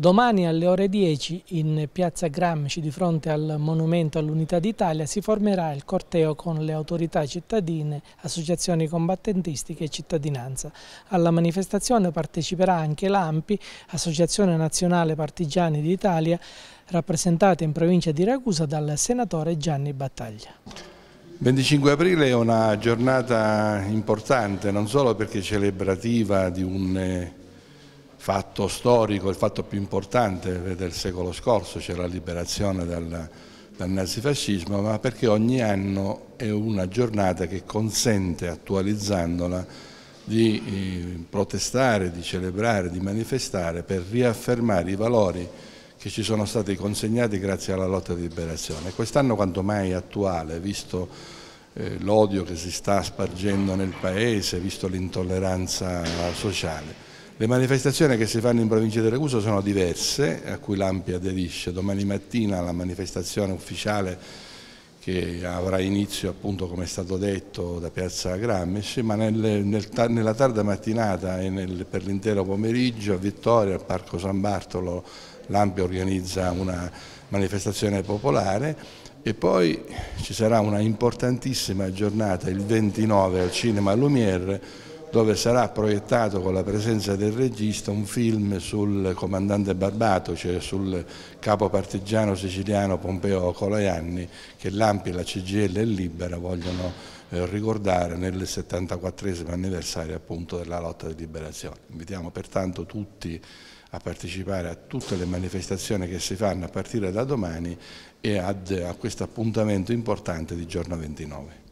Domani alle ore 10 in piazza Gramsci di fronte al Monumento all'Unità d'Italia si formerà il corteo con le autorità cittadine, associazioni combattentistiche e cittadinanza. Alla manifestazione parteciperà anche l'AMPI, Associazione Nazionale Partigiani d'Italia, rappresentata in provincia di Ragusa dal senatore Gianni Battaglia. 25 aprile è una giornata importante non solo perché celebrativa di un eh, fatto storico, il fatto più importante eh, del secolo scorso, cioè la liberazione dal, dal nazifascismo, ma perché ogni anno è una giornata che consente, attualizzandola, di eh, protestare, di celebrare, di manifestare per riaffermare i valori che ci sono stati consegnati grazie alla lotta di liberazione. Quest'anno quanto mai attuale, visto eh, l'odio che si sta spargendo nel Paese, visto l'intolleranza sociale. Le manifestazioni che si fanno in provincia di Ragusa sono diverse, a cui l'Ampi aderisce. Domani mattina la manifestazione ufficiale che avrà inizio appunto come è stato detto da Piazza Grammesci, ma nelle, nel, nella tarda mattinata e nel, per l'intero pomeriggio a Vittoria, al Parco San Bartolo, l'Ampi organizza una manifestazione popolare e poi ci sarà una importantissima giornata il 29 al Cinema Lumière dove sarà proiettato con la presenza del regista un film sul comandante Barbato, cioè sul capo partigiano siciliano Pompeo Colaianni che l'Ampi, la CGL e Libera vogliono eh, ricordare nel 74 anniversario appunto della lotta di liberazione. Invitiamo pertanto tutti a partecipare a tutte le manifestazioni che si fanno a partire da domani e ad, a questo appuntamento importante di giorno 29.